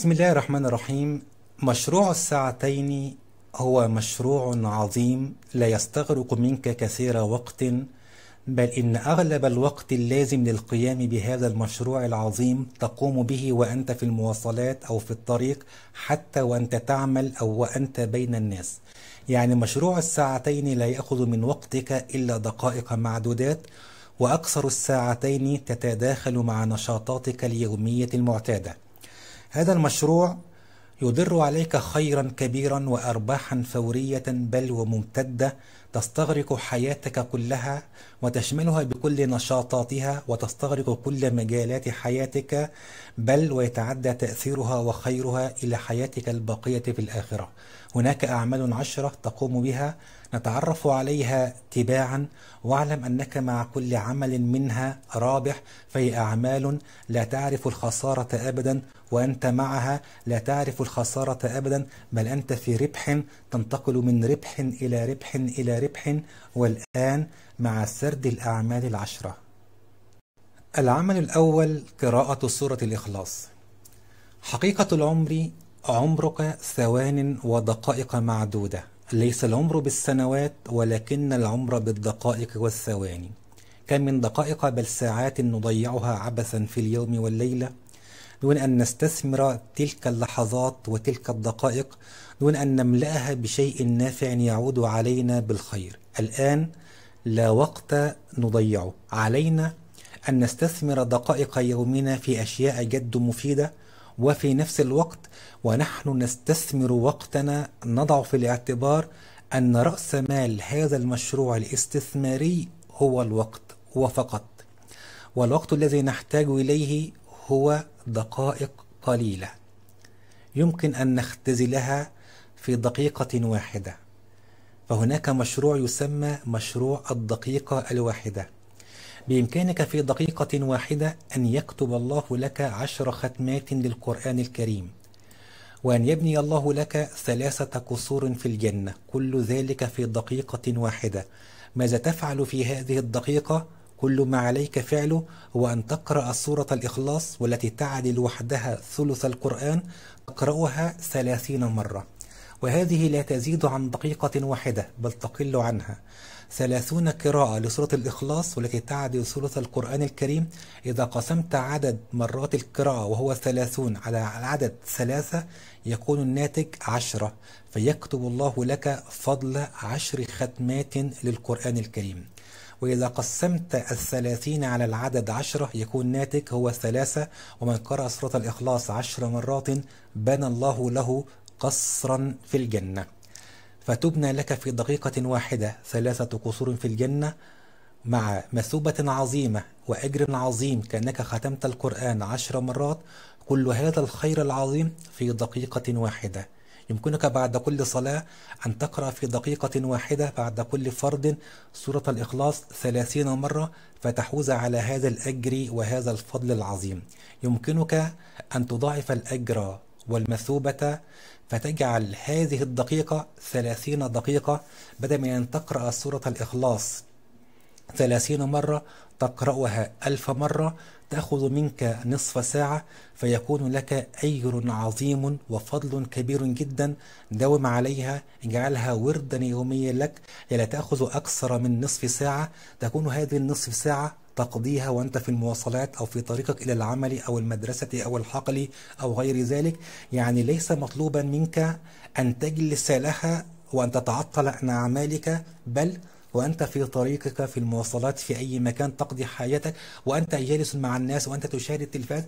بسم الله الرحمن الرحيم مشروع الساعتين هو مشروع عظيم لا يستغرق منك كثير وقت بل إن أغلب الوقت اللازم للقيام بهذا المشروع العظيم تقوم به وأنت في المواصلات أو في الطريق حتى وأنت تعمل أو وأنت بين الناس يعني مشروع الساعتين لا يأخذ من وقتك إلا دقائق معدودات وأكثر الساعتين تتداخل مع نشاطاتك اليومية المعتادة هذا المشروع يدر عليك خيرا كبيرا وارباحا فوريه بل وممتده تستغرق حياتك كلها وتشملها بكل نشاطاتها وتستغرق كل مجالات حياتك بل ويتعدى تاثيرها وخيرها الى حياتك الباقيه في الاخره هناك اعمال عشره تقوم بها نتعرف عليها تباعا واعلم انك مع كل عمل منها رابح فهي اعمال لا تعرف الخساره ابدا وأنت معها لا تعرف الخسارة أبدا بل أنت في ربح تنتقل من ربح إلى ربح إلى ربح والآن مع سرد الأعمال العشرة العمل الأول قراءة سورة الإخلاص حقيقة العمر عمرك ثوان ودقائق معدودة ليس العمر بالسنوات ولكن العمر بالدقائق والثواني كم من دقائق بل ساعات نضيعها عبثا في اليوم والليلة دون أن نستثمر تلك اللحظات وتلك الدقائق دون أن نملأها بشيء نافع يعود علينا بالخير الآن لا وقت نضيعه علينا أن نستثمر دقائق يومنا في أشياء جد مفيدة وفي نفس الوقت ونحن نستثمر وقتنا نضع في الاعتبار أن رأس مال هذا المشروع الاستثماري هو الوقت وفقط والوقت الذي نحتاج إليه هو دقائق قليلة يمكن أن نختزلها في دقيقة واحدة فهناك مشروع يسمى مشروع الدقيقة الواحدة بإمكانك في دقيقة واحدة أن يكتب الله لك عشر ختمات للقرآن الكريم وأن يبني الله لك ثلاثة قصور في الجنة كل ذلك في دقيقة واحدة ماذا تفعل في هذه الدقيقة؟ كل ما عليك فعله هو أن تقرأ سورة الإخلاص والتي تعدل وحدها ثلث القرآن تقرأها ثلاثين مرة وهذه لا تزيد عن دقيقة واحدة بل تقل عنها ثلاثون قراءة لسورة الإخلاص والتي تعدل ثلث القرآن الكريم إذا قسمت عدد مرات القراءة وهو ثلاثون على عدد ثلاثة يكون الناتج عشرة فيكتب الله لك فضل عشر ختمات للقرآن الكريم وإذا قسمت الثلاثين على العدد عشرة يكون ناتج هو ثلاثة ومن قرأ سورة الإخلاص عشر مرات بنى الله له قصرا في الجنة فتبنى لك في دقيقة واحدة ثلاثة قصور في الجنة مع مثوبة عظيمة وأجر عظيم كأنك ختمت القرآن عشر مرات كل هذا الخير العظيم في دقيقة واحدة يمكنك بعد كل صلاة أن تقرأ في دقيقة واحدة بعد كل فرض سورة الإخلاص ثلاثين مرة فتحوز على هذا الأجر وهذا الفضل العظيم يمكنك أن تضاعف الأجر والمثوبة فتجعل هذه الدقيقة ثلاثين دقيقة بدل من أن تقرأ سورة الإخلاص ثلاثين مرة تقرأها ألف مرة تأخذ منك نصف ساعة فيكون لك أجر عظيم وفضل كبير جدا داوم عليها اجعلها وردا يوميا لك لا يعني تأخذ أكثر من نصف ساعة تكون هذه النصف ساعة تقضيها وانت في المواصلات او في طريقك الى العمل او المدرسه او الحقل او غير ذلك يعني ليس مطلوبا منك ان تجلس لها وان تتعطل عن اعمالك بل وأنت في طريقك في المواصلات في أي مكان تقضي حياتك وأنت جالس مع الناس وأنت تشاهد التلفاز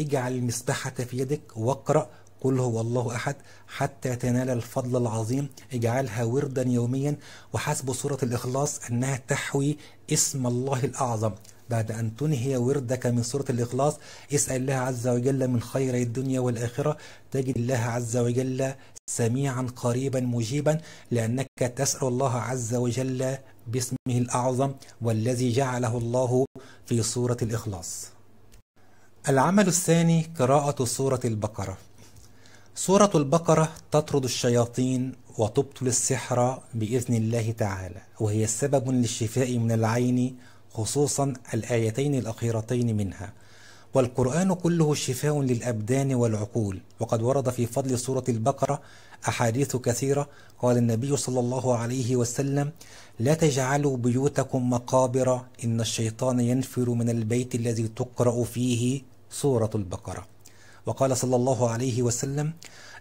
اجعل مسبحك في يدك واقرأ قل هو الله أحد حتى تنال الفضل العظيم اجعلها وردا يوميا وحسب سورة الإخلاص أنها تحوي اسم الله الأعظم بعد أن تنهي وردك من سورة الإخلاص اسأل الله عز وجل من خير الدنيا والآخرة تجد الله عز وجل سميعا قريبا مجيبا لأنك تسأل الله عز وجل باسمه الأعظم والذي جعله الله في سورة الإخلاص العمل الثاني قراءة سورة البقرة سورة البقرة تطرد الشياطين وتبطل السحر بإذن الله تعالى وهي سبب للشفاء من العين خصوصا الآيتين الأخيرتين منها والقرآن كله شفاء للأبدان والعقول وقد ورد في فضل سورة البقرة أحاديث كثيرة قال النبي صلى الله عليه وسلم لا تجعلوا بيوتكم مقابر إن الشيطان ينفر من البيت الذي تقرأ فيه سورة البقرة وقال صلى الله عليه وسلم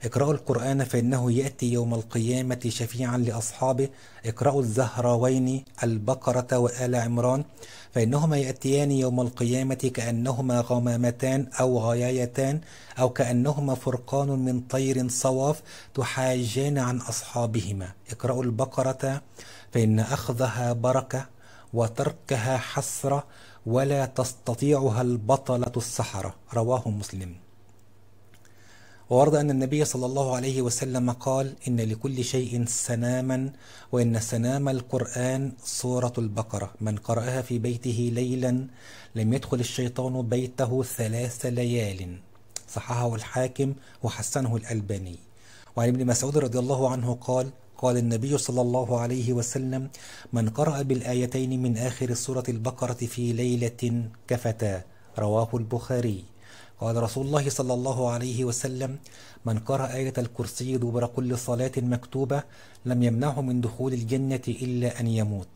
اقرأوا القرآن فإنه يأتي يوم القيامة شفيعا لأصحابه اقرأوا الزهراوين البقرة وآل عمران فإنهما يأتيان يوم القيامة كأنهما غمامتان أو غيايتان أو كأنهما فرقان من طير صواف تحاجان عن أصحابهما اقرأوا البقرة فإن أخذها بركة وتركها حسرة ولا تستطيعها البطلة السحرة رواه مسلم وورد أن النبي صلى الله عليه وسلم قال إن لكل شيء سناما وإن سنام القرآن سورة البقرة من قرأها في بيته ليلا لم يدخل الشيطان بيته ثلاث ليال صححه الحاكم وحسنه الألباني وعن ابن مسعود رضي الله عنه قال قال النبي صلى الله عليه وسلم من قرأ بالآيتين من آخر سورة البقرة في ليلة كفتا رواه البخاري قال رسول الله صلى الله عليه وسلم من قرأ آية الكرسي دبر كل صلاة مكتوبة لم يمنعه من دخول الجنة إلا أن يموت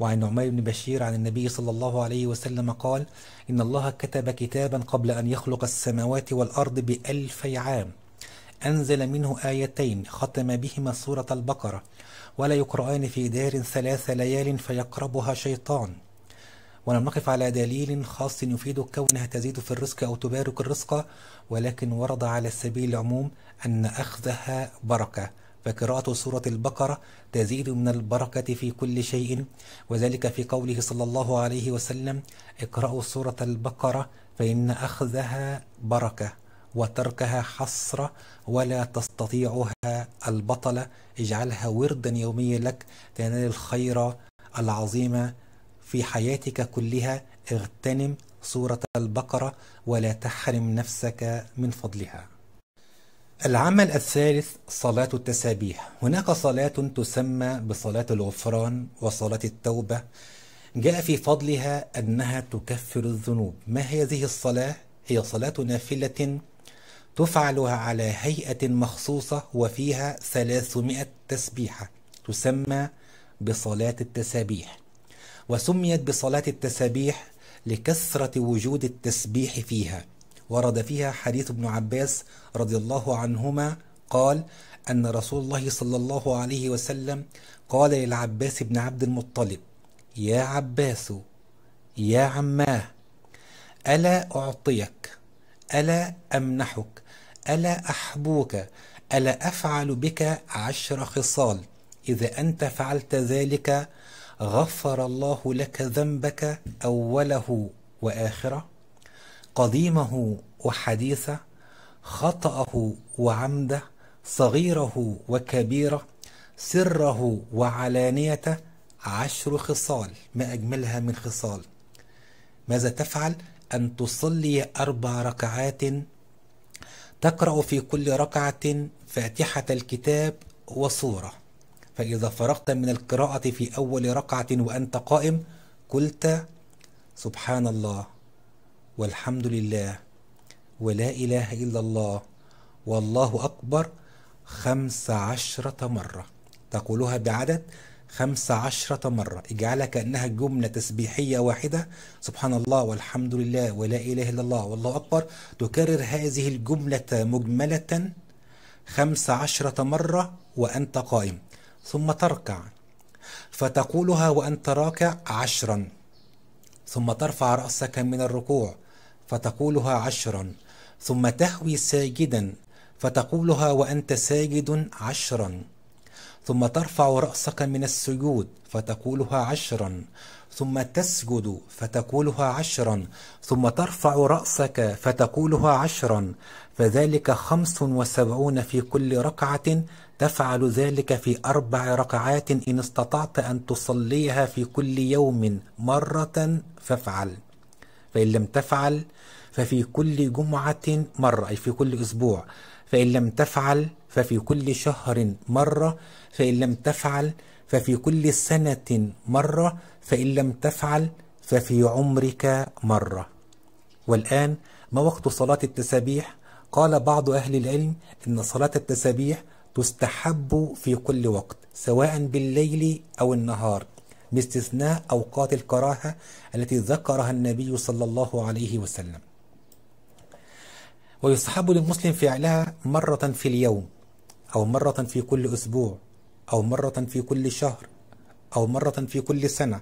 وعن نعمان بن بشير عن النبي صلى الله عليه وسلم قال إن الله كتب كتابا قبل أن يخلق السماوات والأرض بألف عام أنزل منه آيتين ختم بهما سورة البقرة ولا يقرآن في دار ثلاث ليال فيقربها شيطان ولم نقف على دليل خاص يفيد كونها تزيد في الرزق أو تبارك الرزق ولكن ورد على سبيل العموم أن أخذها بركة فقراءة سورة البقرة تزيد من البركة في كل شيء وذلك في قوله صلى الله عليه وسلم اقرأوا سورة البقرة فإن أخذها بركة وتركها حصرة ولا تستطيعها البطلة اجعلها وردا يوميا لك تنال الخير العظيم في حياتك كلها اغتنم سورة البقرة ولا تحرم نفسك من فضلها العمل الثالث صلاة التسابيح هناك صلاة تسمى بصلاة الغفران وصلاة التوبة جاء في فضلها أنها تكفر الذنوب ما هي هذه الصلاة؟ هي صلاة نافلة تفعل على هيئة مخصوصة وفيها 300 تسبيحة تسمى بصلاة التسابيح وسميت بصلاة التسابيح لكثرة وجود التسبيح فيها ورد فيها حديث ابن عباس رضي الله عنهما قال أن رسول الله صلى الله عليه وسلم قال للعباس بن عبد المطلب يا عباس يا عماه ألا أعطيك ألا أمنحك ألا أحبوك ألا أفعل بك عشر خصال إذا أنت فعلت ذلك غفر الله لك ذنبك أوله وآخره قديمه وحديثه خطأه وعمده صغيره وكبيره سره وعلانيته عشر خصال ما أجملها من خصال ماذا تفعل أن تصلي أربع ركعات تقرأ في كل ركعة فاتحة الكتاب وصورة فإذا فرغت من القراءة في أول ركعة وأنت قائم قلت سبحان الله والحمد لله ولا إله إلا الله والله أكبر خمس عشرة مرة تقولها بعدد خمس عشرة مرة اجعلها كأنها جملة تسبيحية واحدة سبحان الله والحمد لله ولا إله إلا الله والله أكبر تكرر هذه الجملة مجملة خمس عشرة مرة وأنت قائم ثم تركع فتقولها وأنت راكع عشرا ثم ترفع رأسك من الركوع فتقولها عشرا ثم تهوي ساجدا فتقولها وأنت ساجد عشرا ثم ترفع رأسك من السجود فتقولها عشرا ثم تسجد فتقولها عشرا ثم ترفع رأسك فتقولها عشرا فذلك خمس وسبعون في كل ركعة تفعل ذلك في أربع ركعات إن استطعت أن تصليها في كل يوم مرة فافعل فإن لم تفعل ففي كل جمعة مرة أي في كل أسبوع فإن لم تفعل ففي كل شهر مرة فإن لم تفعل ففي كل سنة مرة فإن لم تفعل ففي عمرك مرة والآن ما وقت صلاة التسابيح؟ قال بعض أهل العلم إن صلاة التسابيح تستحب في كل وقت سواء بالليل أو النهار باستثناء أوقات الكراهة التي ذكرها النبي صلى الله عليه وسلم ويصحب للمسلم فعلها مرة في اليوم أو مرة في كل أسبوع أو مرة في كل شهر أو مرة في كل سنة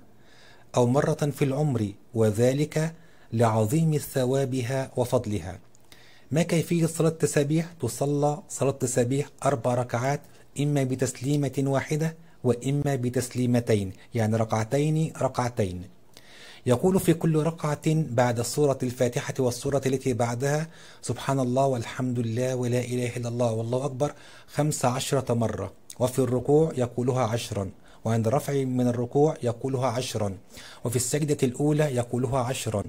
أو مرة في العمر وذلك لعظيم ثوابها وفضلها ما كيفية صلاة التسابيح؟ تصلى صلاة التسابيح أربع ركعات إما بتسليمة واحدة وإما بتسليمتين يعني ركعتين ركعتين يقول في كل ركعة بعد سورة الفاتحة والسورة التي بعدها سبحان الله والحمد لله ولا إله إلا الله والله أكبر خمس عشرة مرة وفي الركوع يقولها عشرا وعند الرفع من الركوع يقولها عشرا وفي السجدة الأولى يقولها عشرا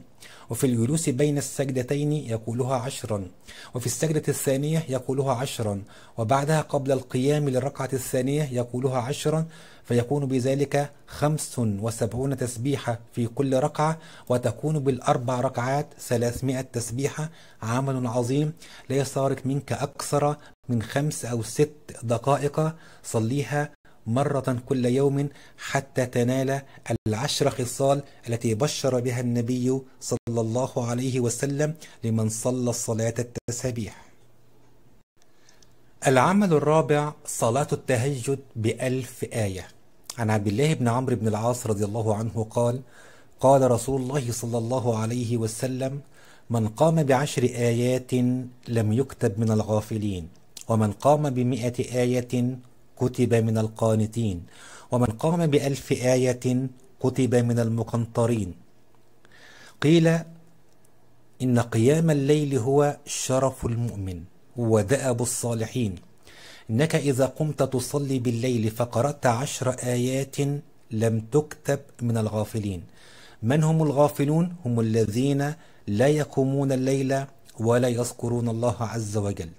وفي الجلوس بين السجدتين يقولها عشرا وفي السجدة الثانية يقولها عشرا وبعدها قبل القيام للركعة الثانية يقولها عشرا فيكون بذلك خمس وسبعون تسبيحة في كل ركعة وتكون بالأربع ركعات ثلاثمائة تسبيحة عمل عظيم لا يستغرق منك أكثر من خمس أو ست دقائق صليها مرة كل يوم حتى تنال العشر خصال التي بشر بها النبي صلى الله عليه وسلم لمن صلى صلاة التسابيح العمل الرابع صلاة التهجد بألف آية عن عبد الله بن عمرو بن العاص رضي الله عنه قال قال رسول الله صلى الله عليه وسلم من قام بعشر آيات لم يكتب من الغافلين ومن قام بمئة آية كتب من القانتين ومن قام بألف آية كتب من المقنطرين قيل إن قيام الليل هو شرف المؤمن ودأب الصالحين إنك إذا قمت تصلي بالليل فقرأت عشر آيات لم تكتب من الغافلين من هم الغافلون؟ هم الذين لا يقومون الليل ولا يذكرون الله عز وجل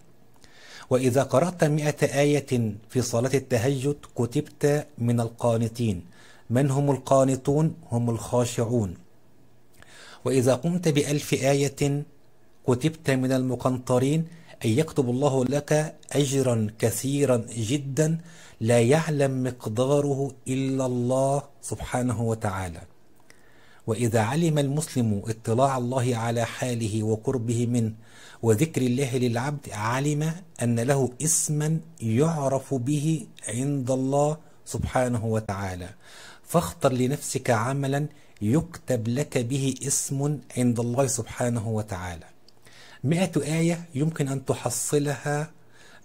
وإذا قرأت مئة آية في صلاة التهجد كتبت من القانتين من هم القانتون هم الخاشعون وإذا قمت بألف آية كتبت من المقنطرين أن يكتب الله لك أجرا كثيرا جدا لا يعلم مقداره إلا الله سبحانه وتعالى وإذا علم المسلم اطلاع الله على حاله وقربه منه وذكر الله للعبد علم أن له اسما يعرف به عند الله سبحانه وتعالى فاختر لنفسك عملا يكتب لك به اسم عند الله سبحانه وتعالى مئة آية يمكن أن تحصلها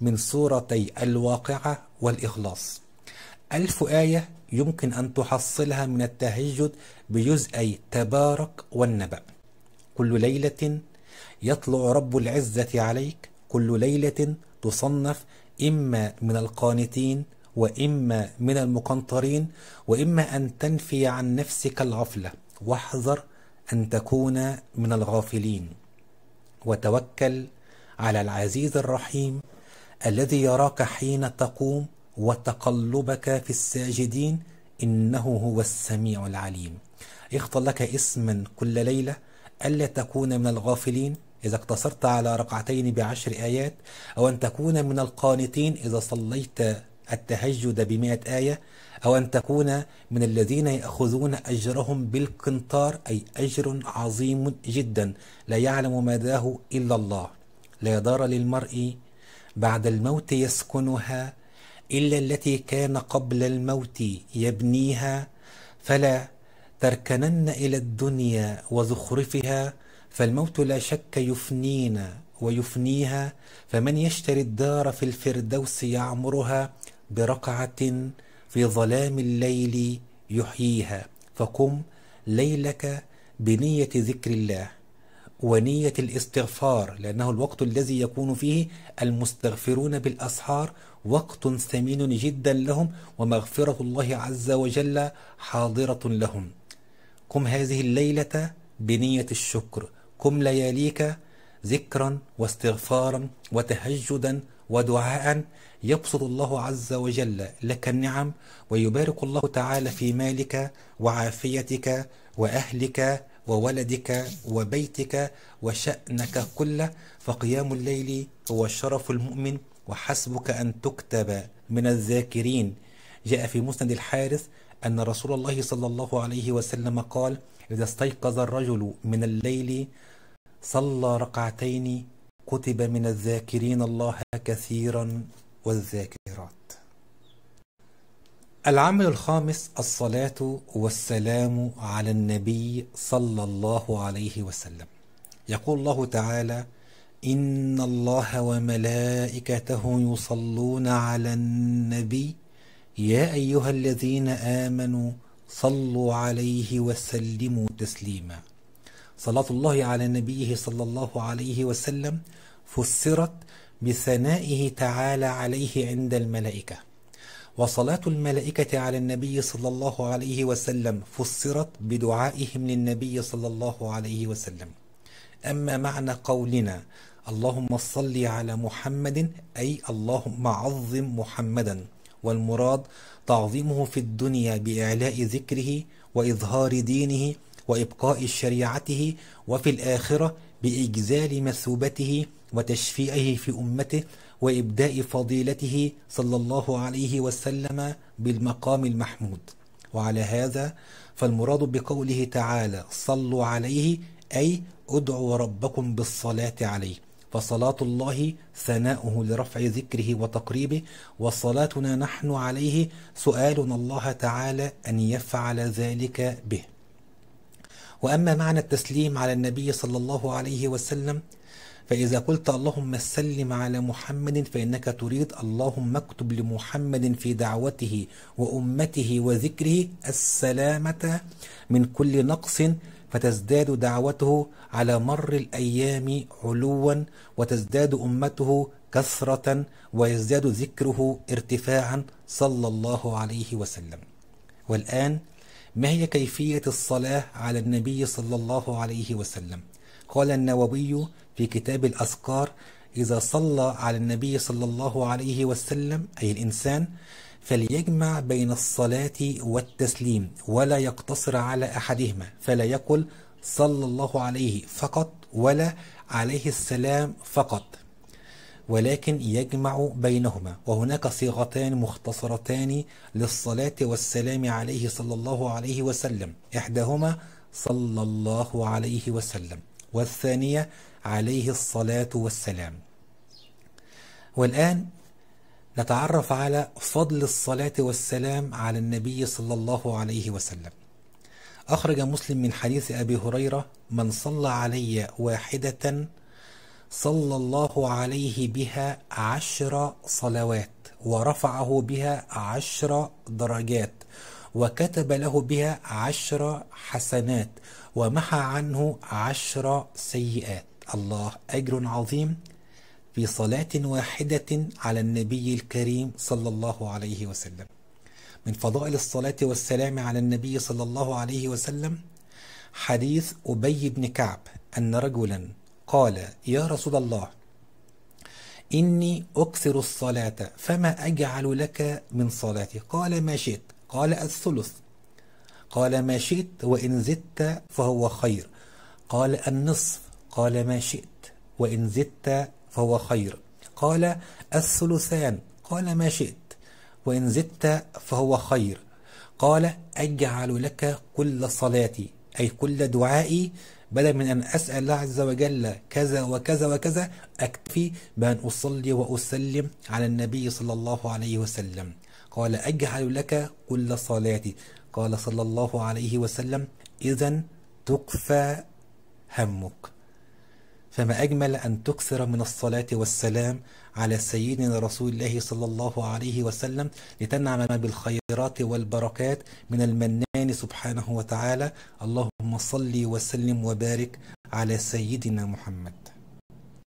من سورتي الواقعة والإخلاص ألف آية يمكن أن تحصلها من التهجد بجزئي تبارك والنبأ كل ليلة يطلع رب العزة عليك كل ليلة تصنف إما من القانتين وإما من المقنطرين وإما أن تنفي عن نفسك الغفلة واحذر أن تكون من الغافلين وتوكل على العزيز الرحيم الذي يراك حين تقوم وتقلبك في الساجدين إنه هو السميع العليم اختر لك اسما كل ليلة ألا تكون من الغافلين إذا اقتصرت على ركعتين بعشر آيات أو أن تكون من القانتين إذا صليت التهجد بمئة آية أو أن تكون من الذين يأخذون أجرهم بالقنطار أي أجر عظيم جدا لا يعلم مداه إلا الله لا دار للمرء بعد الموت يسكنها إلا التي كان قبل الموت يبنيها فلا تركنن إلى الدنيا وزخرفها فالموت لا شك يفنينا ويفنيها فمن يشتري الدار في الفردوس يعمرها برقعة في ظلام الليل يحييها فقم ليلك بنية ذكر الله ونية الاستغفار لأنه الوقت الذي يكون فيه المستغفرون بالأسحار وقت ثمين جدا لهم ومغفرة الله عز وجل حاضرة لهم قم هذه الليلة بنية الشكر قم لياليك ذكرا واستغفارا وتهجدا ودعاء يبسط الله عز وجل لك النعم ويبارك الله تعالى في مالك وعافيتك وأهلك وولدك وبيتك وشأنك كله فقيام الليل هو شرف المؤمن وحسبك أن تكتب من الذاكرين جاء في مسند الحارث أن رسول الله صلى الله عليه وسلم قال إذا استيقظ الرجل من الليل صلى ركعتين كتب من الذاكرين الله كثيرا والذاكرات العمل الخامس الصلاة والسلام على النبي صلى الله عليه وسلم يقول الله تعالى إن الله وملائكته يصلون على النبي يا أيها الذين آمنوا صلوا عليه وسلموا تسليما صلاة الله على نبيه صلى الله عليه وسلم فسرت بثنائه تعالى عليه عند الملائكة وصلاة الملائكة على النبي صلى الله عليه وسلم فسرت بدعائهم للنبي صلى الله عليه وسلم أما معنى قولنا اللهم صل على محمد أي اللهم عظم محمدا والمراد تعظيمه في الدنيا بإعلاء ذكره وإظهار دينه وإبقاء شريعته وفي الآخرة بإجزال مثوبته وتشفيئه في أمته وإبداء فضيلته صلى الله عليه وسلم بالمقام المحمود وعلى هذا فالمراد بقوله تعالى صلوا عليه أي ادعوا ربكم بالصلاة عليه فصلاة الله ثناؤه لرفع ذكره وتقريبه وصلاتنا نحن عليه سؤالنا الله تعالى أن يفعل ذلك به وأما معنى التسليم على النبي صلى الله عليه وسلم فإذا قلت اللهم سلم على محمد فإنك تريد اللهم اكتب لمحمد في دعوته وأمته وذكره السلامة من كل نقص فتزداد دعوته على مر الأيام علوا وتزداد أمته كثرة ويزداد ذكره ارتفاعا صلى الله عليه وسلم والآن ما هي كيفية الصلاة على النبي صلى الله عليه وسلم قال النووي في كتاب الأذكار إذا صلى على النبي صلى الله عليه وسلم أي الإنسان فليجمع بين الصلاة والتسليم ولا يقتصر على أحدهما فلا يقل صلى الله عليه فقط ولا عليه السلام فقط ولكن يجمع بينهما وهناك صيغتان مختصرتان للصلاة والسلام عليه صلى الله عليه وسلم إحداهما صلى الله عليه وسلم والثانية عليه الصلاة والسلام والآن نتعرف على فضل الصلاة والسلام على النبي صلى الله عليه وسلم أخرج مسلم من حديث أبي هريرة من صلى علي واحدة صلى الله عليه بها عشر صلوات ورفعه بها عشر درجات وكتب له بها عشر حسنات ومحى عنه عشر سيئات الله أجر عظيم في صلاة واحدة على النبي الكريم صلى الله عليه وسلم من فضائل الصلاة والسلام على النبي صلى الله عليه وسلم حديث أبي بن كعب أن رجلا قال يا رسول الله إني أكثر الصلاة فما أجعل لك من صلاتي قال ما شئت قال الثلث قال ما شئت وإن زدت فهو خير قال النصف قال ما شئت وإن زدت فهو خير قال الثلثان قال ما شئت وإن زدت فهو خير قال أجعل لك كل صلاتي أي كل دعائي بدل من أن أسأل الله عز وجل كذا وكذا وكذا أكتفي بأن أصلي وأسلم على النبي صلى الله عليه وسلم قال أجعل لك كل صلاتي قال صلى الله عليه وسلم إذا تكفى همك فما أجمل أن تكثر من الصلاة والسلام على سيدنا رسول الله صلى الله عليه وسلم لتنعم بالخيرات والبركات من المنان سبحانه وتعالى اللهم صل وسلم وبارك على سيدنا محمد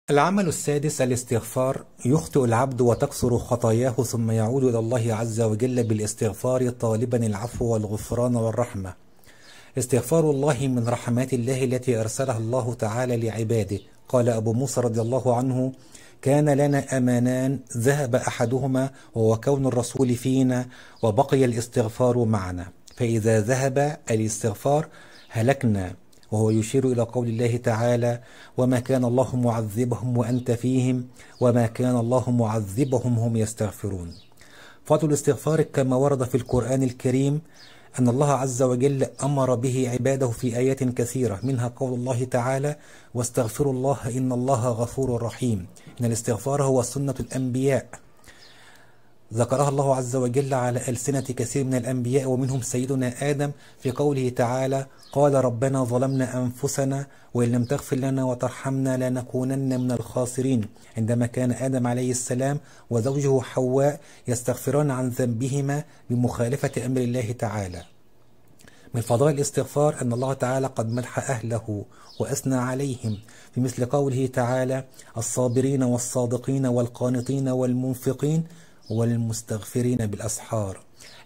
العمل السادس الاستغفار يخطئ العبد وتكثر خطاياه ثم يعود إلى الله عز وجل بالاستغفار طالبا العفو والغفران والرحمة استغفار الله من رحمات الله التي أرسلها الله تعالى لعباده قال أبو موسى رضي الله عنه كان لنا أمانان ذهب أحدهما وهو كون الرسول فينا وبقي الاستغفار معنا فإذا ذهب الاستغفار هلكنا وهو يشير إلى قول الله تعالى وما كان الله معذبهم وأنت فيهم وما كان الله معذبهم هم يستغفرون فضل الاستغفار كما ورد في القرآن الكريم أن الله عز وجل أمر به عباده في آيات كثيرة منها قول الله تعالى واستغفروا الله إن الله غفور رحيم إن الاستغفار هو سنة الأنبياء ذكرها الله عز وجل على ألسنة كثير من الأنبياء ومنهم سيدنا آدم في قوله تعالى قال ربنا ظلمنا أنفسنا وإن لم تغفر لنا وترحمنا لنكونن من الخاسرين عندما كان آدم عليه السلام وزوجه حواء يستغفران عن ذنبهما بمخالفة أمر الله تعالى من فضائل الاستغفار أن الله تعالى قد مدح أهله وأثنى عليهم في مثل قوله تعالى الصابرين والصادقين والقانطين والمنفقين والمستغفرين بالأسحار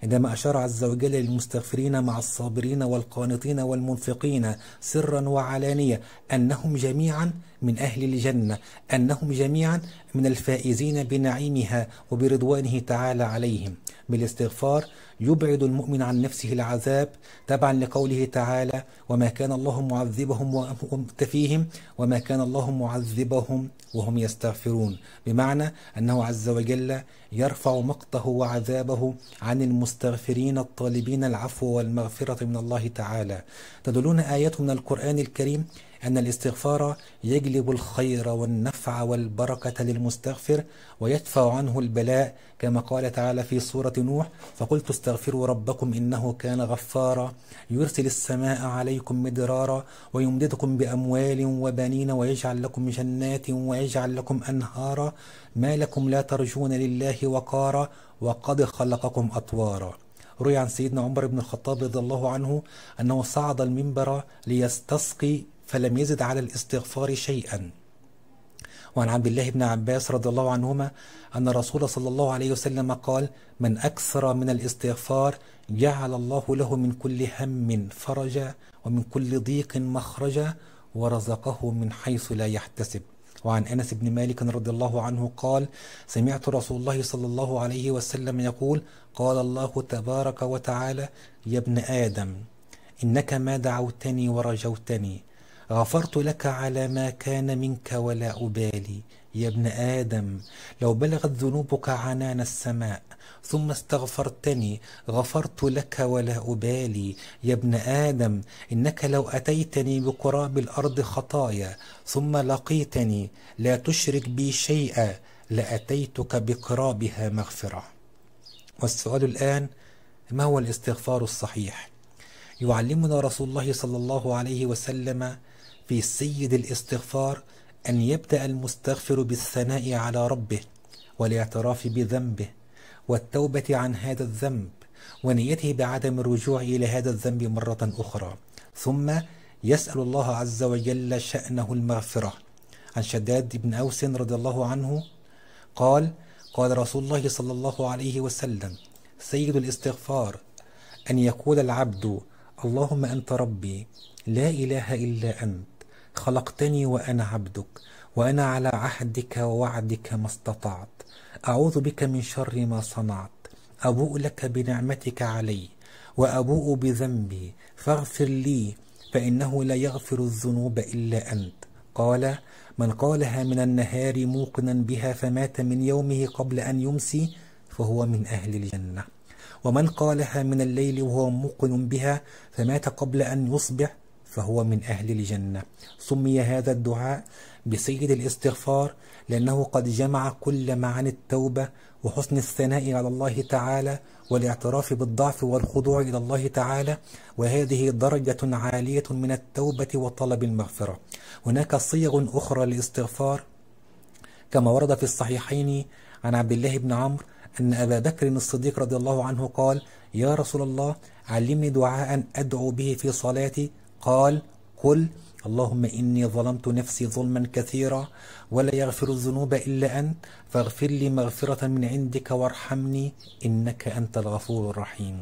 عندما أشار عز وجل للمستغفرين مع الصابرين والقانطين والمنفقين سرا وعلانية أنهم جميعا من أهل الجنة أنهم جميعا من الفائزين بنعيمها وبرضوانه تعالى عليهم بالاستغفار يبعد المؤمن عن نفسه العذاب تبعا لقوله تعالى وما كان الله معذبهم وهم فيهم وما كان الله معذبهم وهم يستغفرون بمعنى أنه عز وجل يرفع مقته وعذابه عن المستغفرين الطالبين العفو والمغفرة من الله تعالى تدلون آيات من القرآن الكريم أن الاستغفار يجلب الخير والنفع والبركة للمستغفر ويدفع عنه البلاء كما قال تعالى في سورة نوح فقلت استغفروا ربكم إنه كان غفارا يرسل السماء عليكم مدرارا ويمددكم بأموال وبنين ويجعل لكم جنات ويجعل لكم أنهارا ما لكم لا ترجون لله وقارا وقد خلقكم أطوارا روي عن سيدنا عمر بن الخطاب رضي الله عنه أنه صعد المنبر ليستسقي فلم يزد على الاستغفار شيئا وعن عبد الله بن عباس رضي الله عنهما أن الرسول صلى الله عليه وسلم قال من أكثر من الاستغفار جعل الله له من كل هم فرجا ومن كل ضيق مخرجا ورزقه من حيث لا يحتسب وعن أنس بن مالك رضي الله عنه قال سمعت رسول الله صلى الله عليه وسلم يقول قال الله تبارك وتعالى يا ابن آدم إنك ما دعوتني ورجوتني غفرت لك على ما كان منك ولا أبالي يا ابن آدم لو بلغت ذنوبك عنان السماء ثم استغفرتني غفرت لك ولا أبالي يا ابن آدم إنك لو أتيتني بقراب الأرض خطايا ثم لقيتني لا تشرك بي شيئا لأتيتك بقرابها مغفرة والسؤال الآن ما هو الاستغفار الصحيح؟ يعلمنا رسول الله صلى الله عليه وسلم في سيد الاستغفار أن يبدأ المستغفر بالثناء على ربه والاعتراف بذنبه والتوبة عن هذا الذنب ونيته بعدم الرجوع إلى هذا الذنب مرة أخرى ثم يسأل الله عز وجل شأنه المغفرة عن شداد بن أوس رضي الله عنه قال قال رسول الله صلى الله عليه وسلم سيد الاستغفار أن يقول العبد اللهم أنت ربي لا إله إلا أنت خلقتني وأنا عبدك وأنا على عهدك ووعدك ما استطعت أعوذ بك من شر ما صنعت أبوء لك بنعمتك علي وأبوء بذنبي فاغفر لي فإنه لا يغفر الذنوب إلا أنت قال من قالها من النهار موقنا بها فمات من يومه قبل أن يمسي فهو من أهل الجنة ومن قالها من الليل وهو موقن بها فمات قبل أن يصبح فهو من أهل الجنة سمي هذا الدعاء بسيد الاستغفار لأنه قد جمع كل معاني التوبة وحسن الثناء على الله تعالى والاعتراف بالضعف والخضوع إلى الله تعالى وهذه درجة عالية من التوبة وطلب المغفرة هناك صيغ أخرى للاستغفار كما ورد في الصحيحين عن عبد الله بن عمرو أن أبا بكر الصديق رضي الله عنه قال يا رسول الله علمني دعاء أدعو به في صلاتي قال قل اللهم إني ظلمت نفسي ظلما كثيرا ولا يغفر الذنوب إلا أنت فاغفر لي مغفرة من عندك وارحمني إنك أنت الغفور الرحيم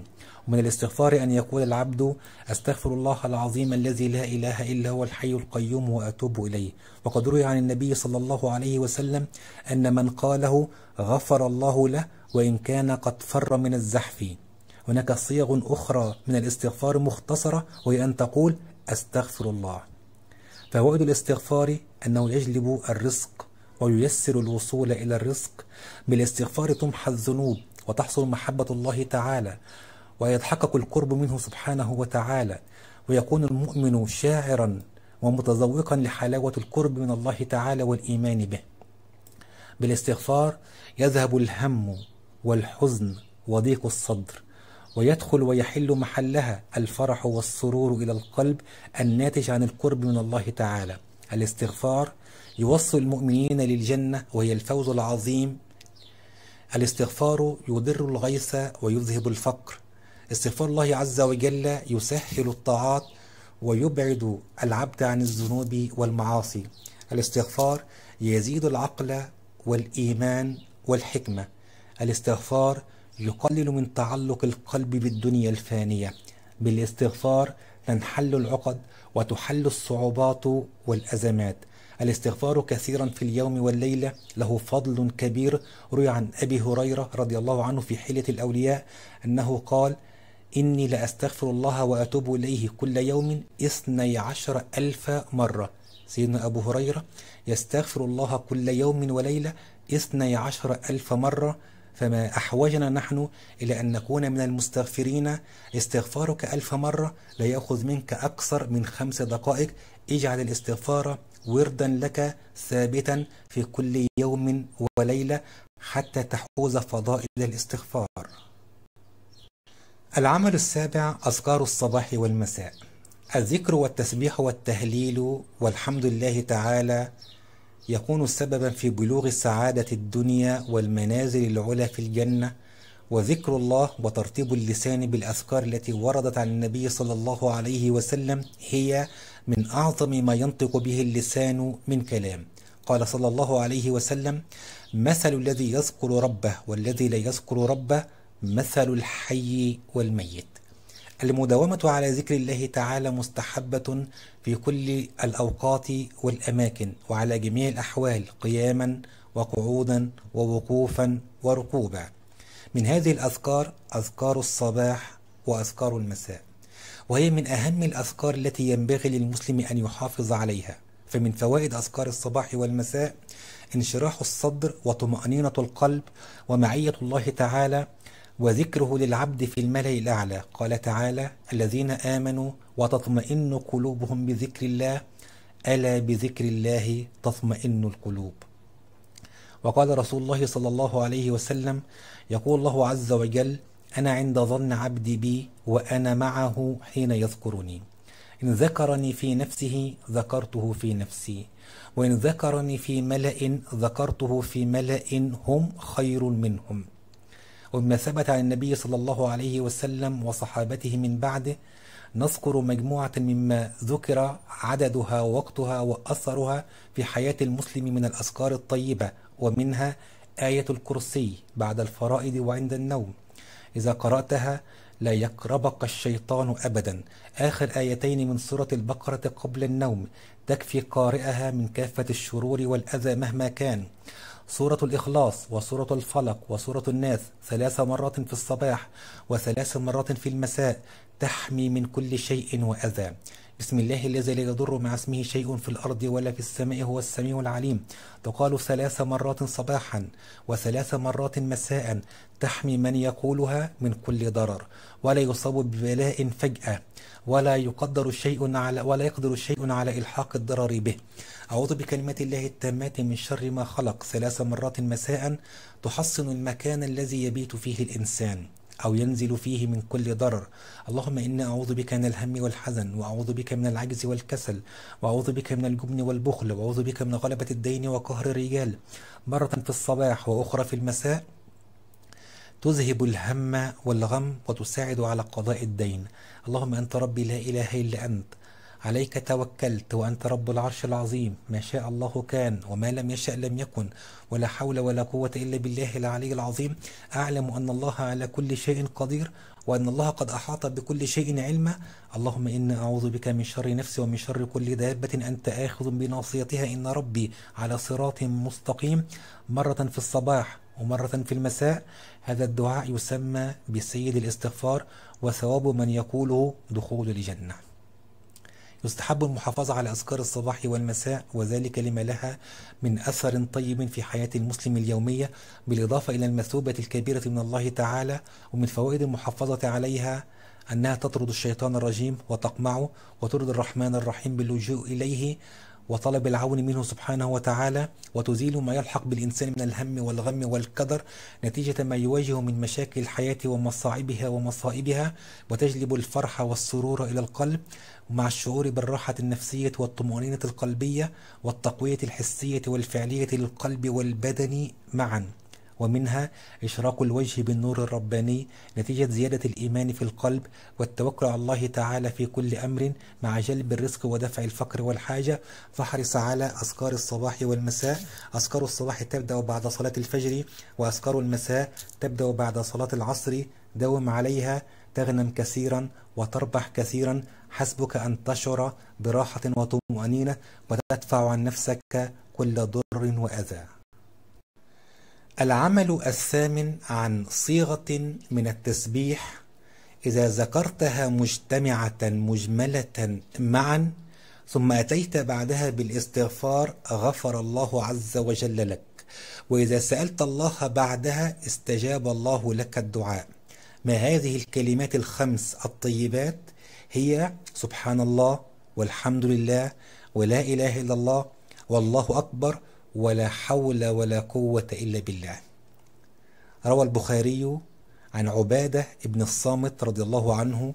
ومن الاستغفار أن يقول العبد أستغفر الله العظيم الذي لا إله إلا هو الحي القيوم وأتوب إليه وقد روي عن النبي صلى الله عليه وسلم أن من قاله غفر الله له وإن كان قد فر من الزحف هناك صيغ أخرى من الاستغفار مختصرة وهي أن تقول أستغفر الله فوائد الاستغفار أنه يجلب الرزق وييسر الوصول إلى الرزق بالاستغفار تمحى الذنوب وتحصل محبة الله تعالى ويتحقق القرب منه سبحانه وتعالى ويكون المؤمن شاعرا ومتذوقا لحلاوة القرب من الله تعالى والإيمان به بالاستغفار يذهب الهم والحزن وضيق الصدر ويدخل ويحل محلها الفرح والسرور إلى القلب الناتج عن القرب من الله تعالى الاستغفار يوصل المؤمنين للجنة وهي الفوز العظيم الاستغفار يدر الغيث ويذهب الفقر استغفار الله عز وجل يسهل الطاعات ويبعد العبد عن الذنوب والمعاصي الاستغفار يزيد العقل والإيمان والحكمة الاستغفار يقلل من تعلق القلب بالدنيا الفانية بالاستغفار تنحل العقد وتحل الصعوبات والأزمات الاستغفار كثيرا في اليوم والليلة له فضل كبير روي عن أبي هريرة رضي الله عنه في حلة الأولياء أنه قال إني لأستغفر الله وأتوب إليه كل يوم اثني عشر ألف مرة سيدنا أبو هريرة يستغفر الله كل يوم وليلة اثني عشر ألف مرة فما أحوجنا نحن إلى أن نكون من المستغفرين استغفارك ألف مرة لا يأخذ منك أكثر من خمس دقائق اجعل الاستغفار وردا لك ثابتا في كل يوم وليلة حتى تحوز فضائل الاستغفار العمل السابع أذكار الصباح والمساء الذكر والتسبيح والتهليل والحمد لله تعالى يكون سببا في بلوغ السعادة الدنيا والمنازل العلى في الجنة وذكر الله وترتيب اللسان بالأذكار التي وردت عن النبي صلى الله عليه وسلم هي من أعظم ما ينطق به اللسان من كلام قال صلى الله عليه وسلم مثل الذي يذكر ربه والذي لا يذكر ربه مثل الحي والميت المداومة على ذكر الله تعالى مستحبة في كل الأوقات والأماكن وعلى جميع الأحوال قياما وقعودا ووقوفا وركوبا من هذه الأذكار أذكار الصباح وأذكار المساء وهي من أهم الأذكار التي ينبغي للمسلم أن يحافظ عليها فمن فوائد أذكار الصباح والمساء انشراح الصدر وطمأنينة القلب ومعية الله تعالى وذكره للعبد في الملأ الأعلى قال تعالى الذين آمنوا وتطمئن قلوبهم بذكر الله ألا بذكر الله تطمئن القلوب وقال رسول الله صلى الله عليه وسلم يقول الله عز وجل أنا عند ظن عبدي بي وأنا معه حين يذكرني إن ذكرني في نفسه ذكرته في نفسي وإن ذكرني في ملأ ذكرته في ملأ هم خير منهم ومما ثبت عن النبي صلى الله عليه وسلم وصحابته من بعده نذكر مجموعة مما ذكر عددها ووقتها وأثرها في حياة المسلم من الأذكار الطيبة ومنها آية الكرسي بعد الفرائض وعند النوم إذا قرأتها لا يقربك الشيطان أبدا آخر آيتين من سورة البقرة قبل النوم تكفي قارئها من كافة الشرور والأذى مهما كان سورة الإخلاص وسورة الفلق وسورة الناس ثلاث مرات في الصباح وثلاث مرات في المساء تحمي من كل شيء وأذى بسم الله الذي لا يضر مع اسمه شيء في الأرض ولا في السماء هو السميع العليم تقال ثلاث مرات صباحا وثلاث مرات مساء تحمي من يقولها من كل ضرر ولا يصاب ببلاء فجأة ولا يقدر شيء على ولا يقدر شيء على إلحاق الضرر به أعوذ بكلمات الله التامات من شر ما خلق ثلاث مرات مساء تحصن المكان الذي يبيت فيه الإنسان أو ينزل فيه من كل ضرر اللهم إني أعوذ بك من الهم والحزن وأعوذ بك من العجز والكسل وأعوذ بك من الجبن والبخل وأعوذ بك من غلبة الدين وقهر الرجال مرة في الصباح وأخرى في المساء تذهب الهم والغم وتساعد على قضاء الدين اللهم أنت ربي لا إله إلا أنت عليك توكلت وأنت رب العرش العظيم ما شاء الله كان وما لم يشأ لم يكن ولا حول ولا قوة إلا بالله العلي العظيم أعلم أن الله على كل شيء قدير وأن الله قد أحاط بكل شيء علما اللهم اني أعوذ بك من شر نفسي ومن شر كل دابة أنت آخذ بناصيتها إن ربي على صراط مستقيم مرة في الصباح ومرة في المساء هذا الدعاء يسمى بسيد الاستغفار وثواب من يقوله دخول الجنة يستحب المحافظة على أذكار الصباح والمساء وذلك لما لها من أثر طيب في حياة المسلم اليومية بالإضافة إلى المثوبة الكبيرة من الله تعالى ومن فوائد المحافظة عليها أنها تطرد الشيطان الرجيم وتقمعه وترد الرحمن الرحيم باللجوء إليه وطلب العون منه سبحانه وتعالى وتزيل ما يلحق بالإنسان من الهم والغم والقدر نتيجة ما يواجه من مشاكل الحياة ومصاعبها ومصائبها وتجلب الفرح والسرور إلى القلب مع الشعور بالراحة النفسية والطمأنينة القلبية والتقوية الحسية والفعلية للقلب والبدن معاً ومنها إشراق الوجه بالنور الرباني نتيجة زيادة الإيمان في القلب والتوكل على الله تعالى في كل أمر مع جلب الرزق ودفع الفقر والحاجة فاحرص على أذكار الصباح والمساء أذكار الصباح تبدأ بعد صلاة الفجر وأذكار المساء تبدأ بعد صلاة العصر دوم عليها تغنم كثيرا وتربح كثيرا حسبك أن تشعر براحة وطمأنينة وتدفع عن نفسك كل ضر وأذى العمل الثامن عن صيغة من التسبيح إذا ذكرتها مجتمعة مجملة معا ثم أتيت بعدها بالاستغفار غفر الله عز وجل لك وإذا سألت الله بعدها استجاب الله لك الدعاء ما هذه الكلمات الخمس الطيبات هي سبحان الله والحمد لله ولا إله إلا الله والله أكبر ولا حول ولا قوة إلا بالله روى البخاري عن عبادة ابن الصامت رضي الله عنه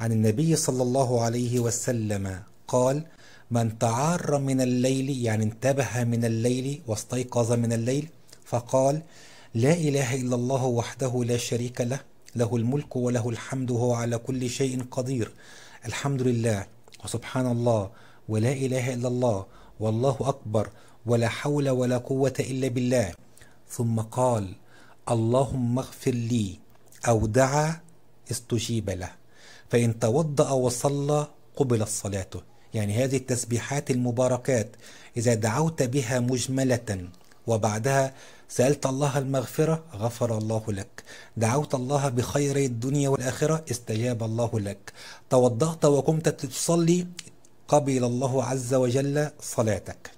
عن النبي صلى الله عليه وسلم قال من تعار من الليل يعني انتبه من الليل واستيقظ من الليل فقال لا إله إلا الله وحده لا شريك له له الملك وله الحمد وهو على كل شيء قدير الحمد لله وسبحان الله ولا إله إلا الله والله أكبر ولا حول ولا قوة إلا بالله ثم قال اللهم اغفر لي أو دعا استجيب له فإن توضأ وصلى قبلت صلاته يعني هذه التسبيحات المباركات إذا دعوت بها مجملة وبعدها سألت الله المغفرة غفر الله لك دعوت الله بخير الدنيا والآخرة استجاب الله لك توضأت وقمت تصلي قبل الله عز وجل صلاتك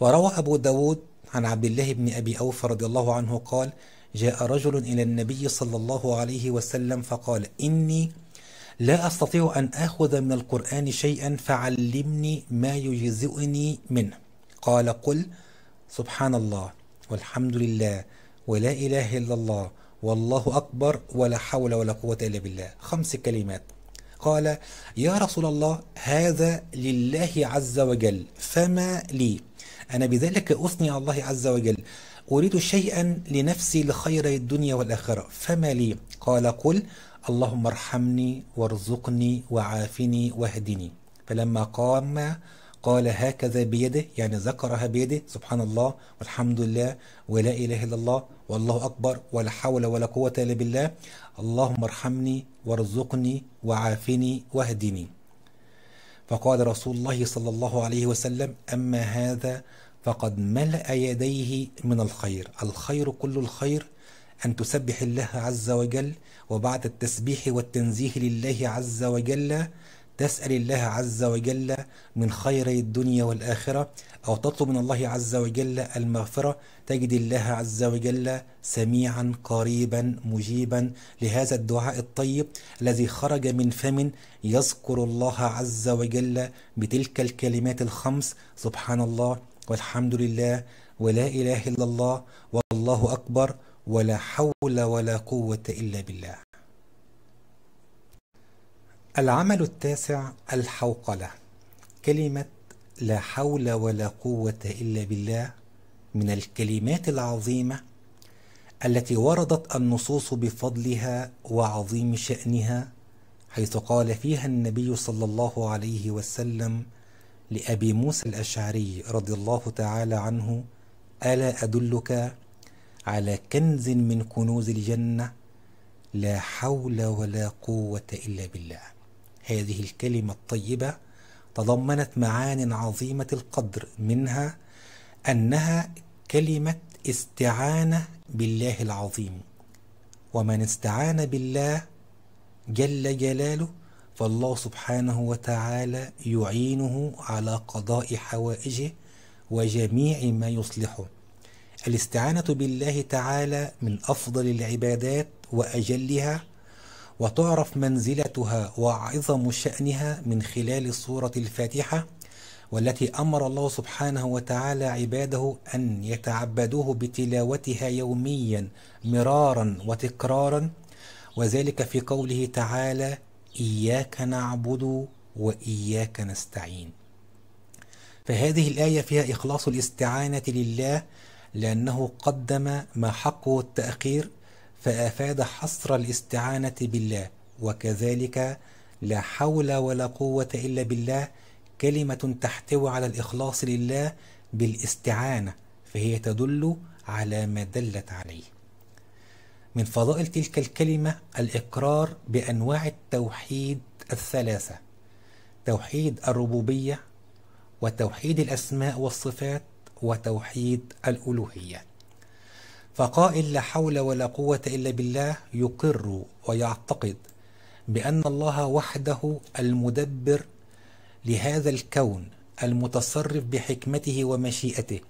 وروى أبو داود عن عبد الله بن أبي أوف رضي الله عنه قال جاء رجل إلى النبي صلى الله عليه وسلم فقال إني لا أستطيع أن أخذ من القرآن شيئا فعلمني ما يجزئني منه قال قل سبحان الله والحمد لله ولا إله إلا الله والله أكبر ولا حول ولا قوة إلا بالله خمس كلمات قال يا رسول الله هذا لله عز وجل فما لي أنا بذلك أثني على الله عز وجل أريد شيئا لنفسي لخير الدنيا والآخرة فما لي قال قل اللهم ارحمني وارزقني وعافني واهدني فلما قام قال هكذا بيده يعني ذكرها بيده سبحان الله والحمد لله ولا إله إلا الله والله أكبر ولا حول ولا قوة إلا بالله اللهم ارحمني وارزقني وعافني واهدني فقال رسول الله صلى الله عليه وسلم أما هذا فقد ملأ يديه من الخير الخير كل الخير أن تسبح الله عز وجل وبعد التسبيح والتنزيه لله عز وجل تسأل الله عز وجل من خير الدنيا والآخرة أو تطلب من الله عز وجل المغفرة تجد الله عز وجل سميعا قريبا مجيبا لهذا الدعاء الطيب الذي خرج من فم يذكر الله عز وجل بتلك الكلمات الخمس سبحان الله والحمد لله ولا إله إلا الله والله أكبر ولا حول ولا قوة إلا بالله العمل التاسع الحوقلة كلمة لا حول ولا قوة إلا بالله من الكلمات العظيمة التي وردت النصوص بفضلها وعظيم شأنها حيث قال فيها النبي صلى الله عليه وسلم لأبي موسى الأشعري رضي الله تعالى عنه ألا أدلك على كنز من كنوز الجنة لا حول ولا قوة إلا بالله هذه الكلمة الطيبة تضمنت معان عظيمة القدر منها أنها كلمة استعانة بالله العظيم ومن استعان بالله جل جلاله فالله سبحانه وتعالى يعينه على قضاء حوائجه وجميع ما يصلحه الاستعانة بالله تعالى من أفضل العبادات وأجلها وتعرف منزلتها وعظم شأنها من خلال سورة الفاتحة والتي أمر الله سبحانه وتعالى عباده أن يتعبدوه بتلاوتها يوميا مرارا وتكرارا وذلك في قوله تعالى إياك نعبد وإياك نستعين فهذه الآية فيها إخلاص الاستعانة لله لأنه قدم ما حقه التأخير فأفاد حصر الاستعانة بالله وكذلك لا حول ولا قوة إلا بالله كلمة تحتوي على الإخلاص لله بالاستعانة فهي تدل على ما دلت عليه من فضائل تلك الكلمة الإقرار بأنواع التوحيد الثلاثة توحيد الربوبية وتوحيد الأسماء والصفات وتوحيد الألوهية فقائل لا حول ولا قوة إلا بالله يقر ويعتقد بأن الله وحده المدبر لهذا الكون المتصرف بحكمته ومشيئته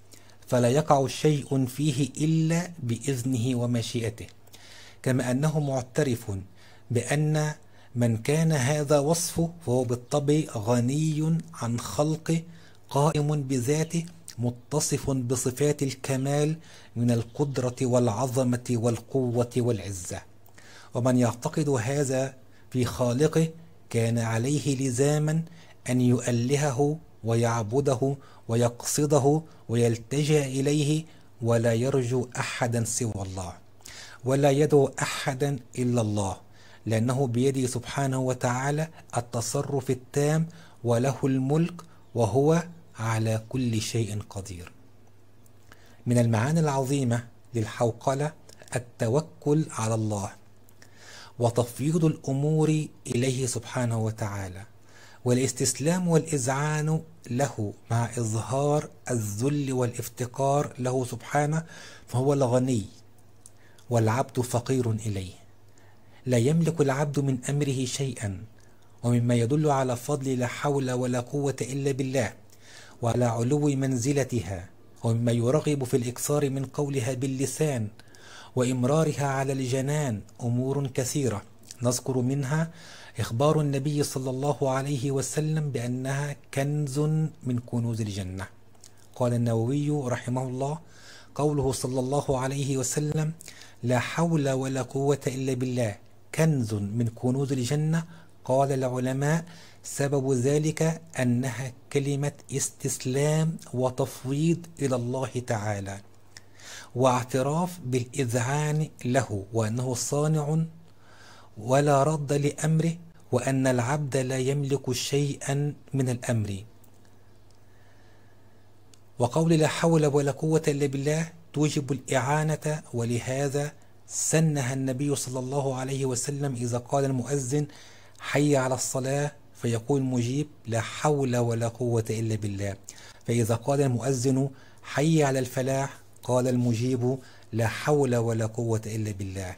فلا يقع شيء فيه إلا بإذنه ومشيئته كما أنه معترف بأن من كان هذا وصفه فهو بالطبع غني عن خلقه قائم بذاته متصف بصفات الكمال من القدرة والعظمة والقوة والعزة ومن يعتقد هذا في خالقه كان عليه لزاما أن يؤلهه ويعبده ويقصده ويلتجأ إليه ولا يرجو أحدا سوى الله ولا يدعو أحدا إلا الله لأنه بيده سبحانه وتعالى التصرف التام وله الملك وهو على كل شيء قدير من المعاني العظيمة للحوقلة التوكل على الله وتفويض الأمور إليه سبحانه وتعالى والاستسلام والإذعان له مع إظهار الذل والافتقار له سبحانه فهو الغني والعبد فقير إليه لا يملك العبد من أمره شيئا ومما يدل على فضل لا حول ولا قوة إلا بالله وعلى علو منزلتها ومما يرغب في الإكثار من قولها باللسان وإمرارها على الجنان أمور كثيرة نذكر منها إخبار النبي صلى الله عليه وسلم بأنها كنز من كنوز الجنة قال النووي رحمه الله قوله صلى الله عليه وسلم لا حول ولا قوة إلا بالله كنز من كنوز الجنة قال العلماء سبب ذلك أنها كلمة استسلام وتفويض إلى الله تعالى واعتراف بالإذعان له وأنه صانع ولا رد لأمره وأن العبد لا يملك شيئا من الأمر وقول لا حول ولا قوة إلا بالله توجب الإعانة ولهذا سنها النبي صلى الله عليه وسلم إذا قال المؤذن حي على الصلاة فيقول المجيب لا حول ولا قوة إلا بالله فإذا قال المؤذن حي على الفلاح قال المجيب لا حول ولا قوة إلا بالله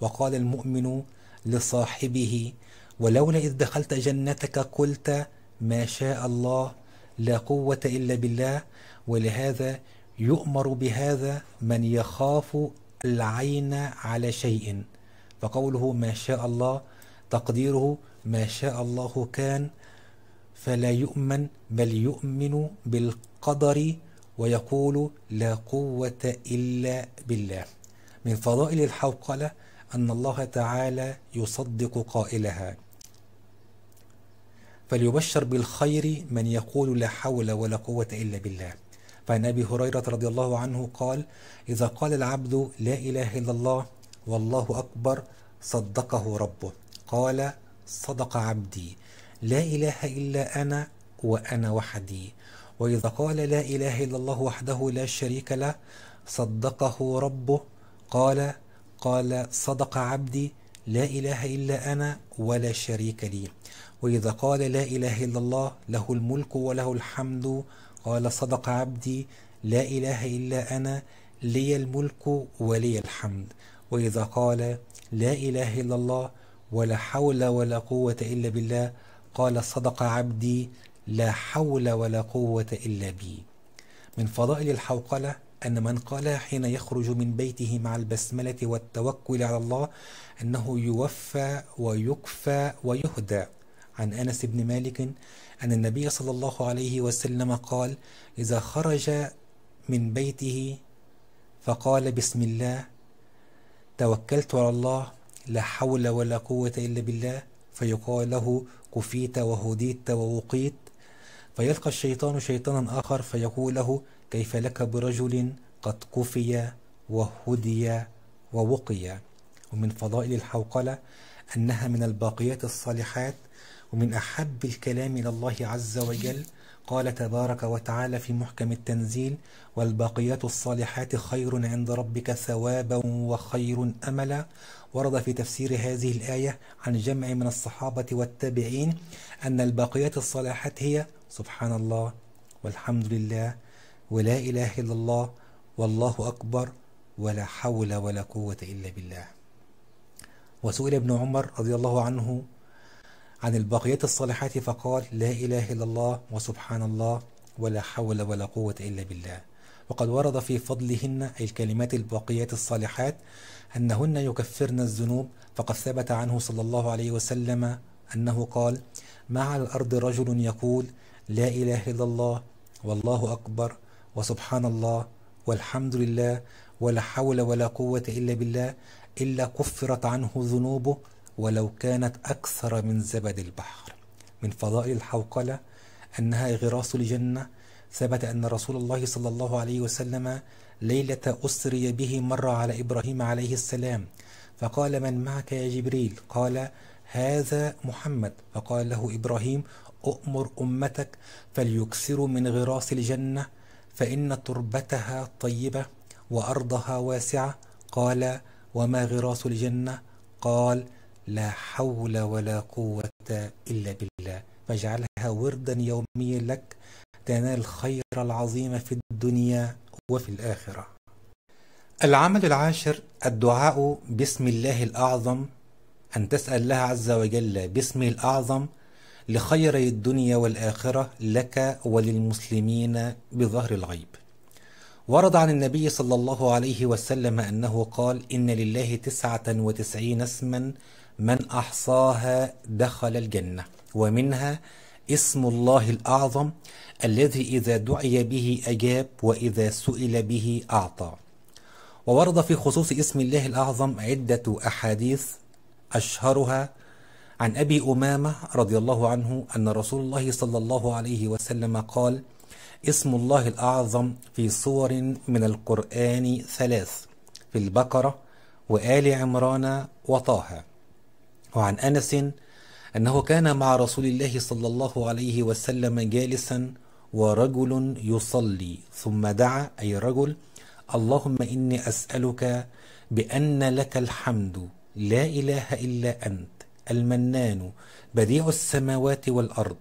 وقال المؤمن لصاحبه ولولا إذ دخلت جنتك قلت ما شاء الله لا قوة إلا بالله ولهذا يؤمر بهذا من يخاف العين على شيء فقوله ما شاء الله تقديره ما شاء الله كان فلا يؤمن بل يؤمن بالقدر ويقول لا قوة إلا بالله من فضائل الحوقلة أن الله تعالى يصدق قائلها فليبشر بالخير من يقول لا حول ولا قوة إلا بالله فعن أبي هريرة رضي الله عنه قال إذا قال العبد لا إله إلا الله والله أكبر صدقه ربه قال صدق عبدي لا إله إلا أنا وأنا وحدي وإذا قال لا إله إلا الله وحده لا شريك له صدقه ربه قال قال صدق عبدي لا إله إلا أنا ولا شريك لي وإذا قال لا إله إلا الله له الملك وله الحمد قال صدق عبدي لا إله إلا أنا لي الملك ولي الحمد وإذا قال لا إله إلا الله ولا حول ولا قوة إلا بالله قال صدق عبدي لا حول ولا قوة إلا بي من فضائل الحوقلة أن من قالها حين يخرج من بيته مع البسملة والتوكل على الله أنه يوفى ويكفى ويهدى عن أنس بن مالك أن النبي صلى الله عليه وسلم قال إذا خرج من بيته فقال بسم الله توكلت على الله لا حول ولا قوة إلا بالله فيقال له كفيت وهديت ووقيت فيلقى الشيطان شيطانا آخر فيقول له كيف لك برجل قد كفي وهدي ووقي ومن فضائل الحوقلة أنها من الباقيات الصالحات ومن أحب الكلام إلى الله عز وجل قال تبارك وتعالى في محكم التنزيل والباقيات الصالحات خير عند ربك ثوابا وخير املا ورد في تفسير هذه الايه عن جمع من الصحابه والتابعين ان الباقيات الصالحات هي سبحان الله والحمد لله ولا اله الا الله والله اكبر ولا حول ولا قوه الا بالله وسئل ابن عمر رضي الله عنه عن الباقيات الصالحات فقال لا إله إلا الله وسبحان الله ولا حول ولا قوة إلا بالله وقد ورد في فضلهن أي الكلمات الباقيات الصالحات أنهن يكفرن الذنوب فقد ثبت عنه صلى الله عليه وسلم أنه قال ما على الأرض رجل يقول لا إله إلا الله والله أكبر وسبحان الله والحمد لله ولا حول ولا قوة إلا بالله إلا كفرت عنه ذنوبه ولو كانت أكثر من زبد البحر من فضائل الحوقلة أنها غراس الجنة ثبت أن رسول الله صلى الله عليه وسلم ليلة أسري به مر على إبراهيم عليه السلام فقال من معك يا جبريل قال هذا محمد فقال له إبراهيم أؤمر أمتك فليكسروا من غراس الجنة فإن تربتها طيبة وأرضها واسعة قال وما غراس الجنة قال لا حول ولا قوة إلا بالله فاجعلها وردا يوميا لك تنال الخير العظيم في الدنيا وفي الآخرة العمل العاشر الدعاء باسم الله الأعظم أن تسأل الله عز وجل باسمه الأعظم لخيري الدنيا والآخرة لك وللمسلمين بظهر الغيب ورد عن النبي صلى الله عليه وسلم أنه قال إن لله تسعة وتسعين اسما من أحصاها دخل الجنة ومنها اسم الله الأعظم الذي إذا دعي به أجاب وإذا سئل به أعطى وورد في خصوص اسم الله الأعظم عدة أحاديث أشهرها عن أبي أمامة رضي الله عنه أن رسول الله صلى الله عليه وسلم قال اسم الله الأعظم في صور من القرآن ثلاث في البقرة وآل عمران وطه وعن أنس أنه كان مع رسول الله صلى الله عليه وسلم جالسا ورجل يصلي ثم دعا أي رجل اللهم إني أسألك بأن لك الحمد لا إله إلا أنت المنان بديع السماوات والأرض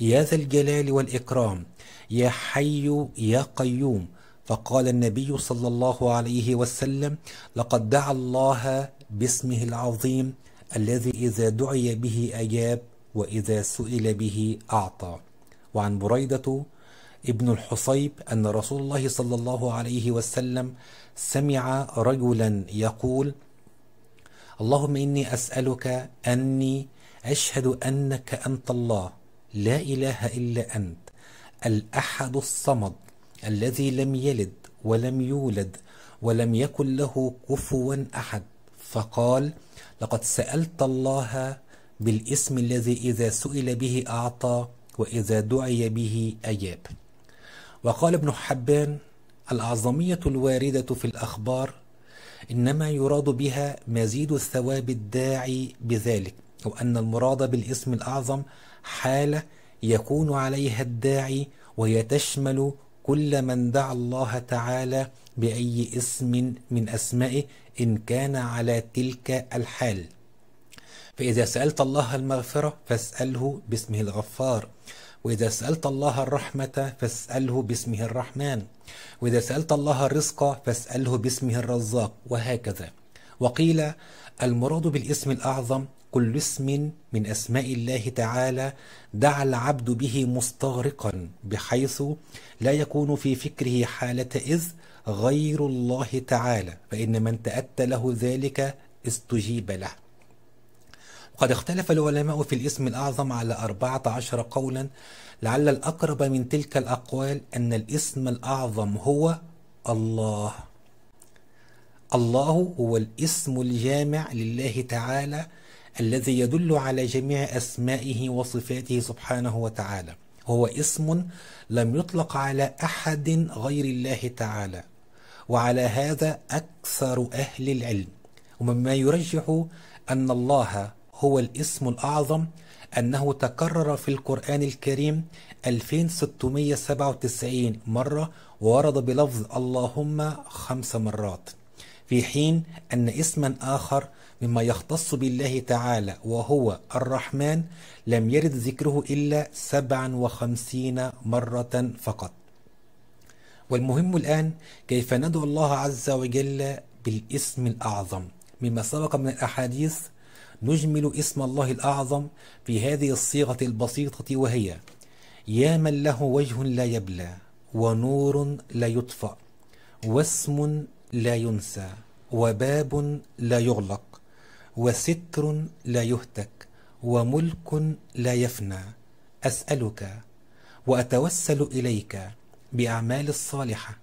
يا ذا الجلال والإكرام يا حي يا قيوم فقال النبي صلى الله عليه وسلم لقد دعا الله باسمه العظيم الذي إذا دعي به أجاب وإذا سئل به أعطى وعن بريدة ابن الحصيب أن رسول الله صلى الله عليه وسلم سمع رجلا يقول اللهم إني أسألك أني أشهد أنك أنت الله لا إله إلا أنت الأحد الصمد الذي لم يلد ولم يولد ولم يكن له كفوا أحد فقال لقد سألت الله بالاسم الذي إذا سئل به أعطى وإذا دعي به أجاب وقال ابن حبان الأعظمية الواردة في الأخبار إنما يراد بها مزيد الثواب الداعي بذلك وأن المراد بالاسم الأعظم حالة يكون عليها الداعي وهي تشمل كل من دعا الله تعالى بأي اسم من أسمائه إن كان على تلك الحال فإذا سألت الله المغفرة فاسأله باسمه الغفار وإذا سألت الله الرحمة فاسأله باسمه الرحمن وإذا سألت الله الرزق فاسأله باسمه الرزاق وهكذا وقيل المراد بالاسم الأعظم كل اسم من أسماء الله تعالى دعا العبد به مستغرقا بحيث لا يكون في فكره حالة إذ غير الله تعالى فإن من تأتى له ذلك استجيب له وقد اختلف العلماء في الاسم الأعظم على أربعة عشر قولا لعل الأقرب من تلك الأقوال أن الاسم الأعظم هو الله الله هو الاسم الجامع لله تعالى الذي يدل على جميع أسمائه وصفاته سبحانه وتعالى هو اسم لم يطلق على أحد غير الله تعالى وعلى هذا أكثر أهل العلم ومما يرجح أن الله هو الاسم الأعظم أنه تكرر في القرآن الكريم 2697 مرة وورد بلفظ اللهم خمس مرات في حين أن اسما آخر مما يختص بالله تعالى وهو الرحمن لم يرد ذكره إلا 57 مرة فقط والمهم الآن كيف ندعو الله عز وجل بالاسم الأعظم مما سبق من الأحاديث نجمل اسم الله الأعظم في هذه الصيغة البسيطة وهي يا من له وجه لا يبلى ونور لا يطفأ واسم لا ينسى وباب لا يغلق وستر لا يهتك وملك لا يفنى أسألك وأتوسل إليك بأعمال الصالحة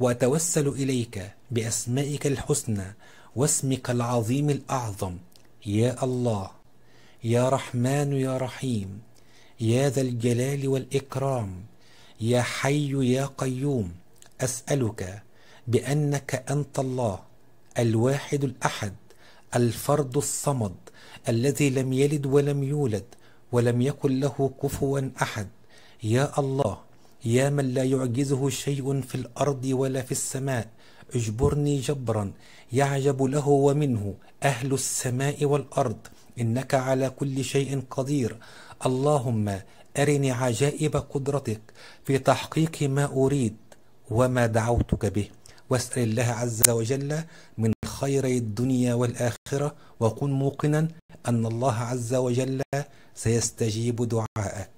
وأتوسل إليك بأسمائك الحسنى واسمك العظيم الأعظم يا الله يا رحمن يا رحيم يا ذا الجلال والإكرام يا حي يا قيوم أسألك بأنك أنت الله الواحد الأحد الفرد الصمد الذي لم يلد ولم يولد ولم يكن له كفوا أحد يا الله يا من لا يعجزه شيء في الأرض ولا في السماء اجبرني جبرا يعجب له ومنه أهل السماء والأرض إنك على كل شيء قدير اللهم أرني عجائب قدرتك في تحقيق ما أريد وما دعوتك به واسأل الله عز وجل من خير الدنيا والآخرة وكن موقنا أن الله عز وجل سيستجيب دعاءك